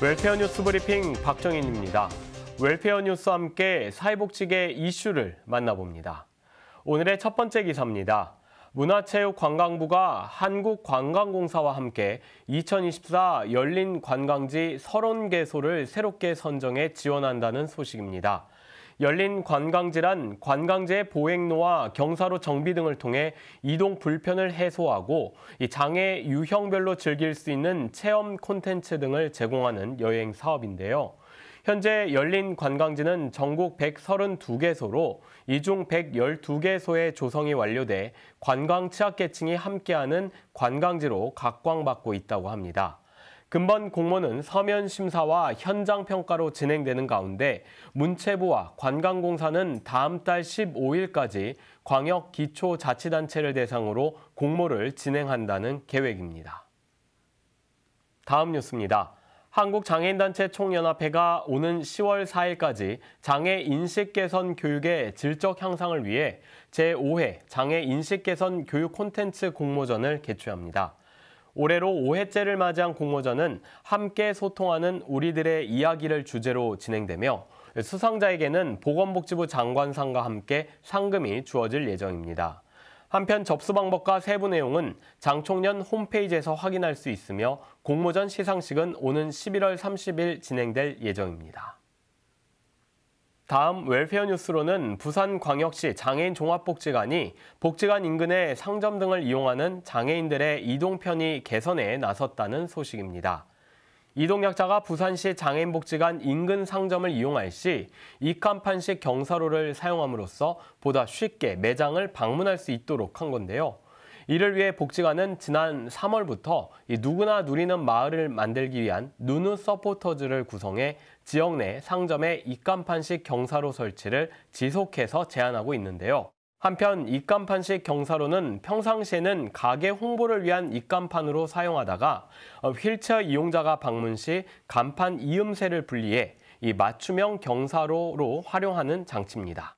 웰페어 뉴스 브리핑 박정인입니다. 웰페어 뉴스와 함께 사회복지계 이슈를 만나봅니다. 오늘의 첫 번째 기사입니다. 문화체육관광부가 한국관광공사와 함께 2024 열린 관광지 30개소를 새롭게 선정해 지원한다는 소식입니다. 열린 관광지란 관광지의 보행로와 경사로 정비 등을 통해 이동 불편을 해소하고 장애 유형별로 즐길 수 있는 체험 콘텐츠 등을 제공하는 여행 사업인데요. 현재 열린 관광지는 전국 132개소로 이 중 112개소의 조성이 완료돼 관광 취약계층이 함께하는 관광지로 각광받고 있다고 합니다. 금번 공모는 서면 심사와 현장 평가로 진행되는 가운데 문체부와 관광공사는 다음 달 15일까지 광역 기초자치단체를 대상으로 공모를 진행한다는 계획입니다. 다음 뉴스입니다. 한국장애인단체 총연합회가 오는 10월 4일까지 장애 인식 개선 교육의 질적 향상을 위해 제5회 장애 인식 개선 교육 콘텐츠 공모전을 개최합니다. 올해로 5회째를 맞이한 공모전은 함께 소통하는 우리들의 이야기를 주제로 진행되며 수상자에게는 보건복지부 장관상과 함께 상금이 주어질 예정입니다. 한편 접수 방법과 세부 내용은 장총련 홈페이지에서 확인할 수 있으며 공모전 시상식은 오는 11월 30일 진행될 예정입니다. 다음 웰페어 뉴스로는 부산광역시 장애인 종합복지관이 복지관 인근의 상점 등을 이용하는 장애인들의 이동 편의 개선에 나섰다는 소식입니다. 이동약자가 부산시 장애인복지관 인근 상점을 이용할 시 이칸판식 경사로를 사용함으로써 보다 쉽게 매장을 방문할 수 있도록 한 건데요. 이를 위해 복지관은 지난 3월부터 누구나 누리는 마을을 만들기 위한 누누 서포터즈를 구성해 지역 내 상점에 입간판식 경사로 설치를 지속해서 제안하고 있는데요. 한편 입간판식 경사로는 평상시에는 가게 홍보를 위한 입간판으로 사용하다가 휠체어 이용자가 방문 시 간판 이음새를 분리해 이 맞춤형 경사로로 활용하는 장치입니다.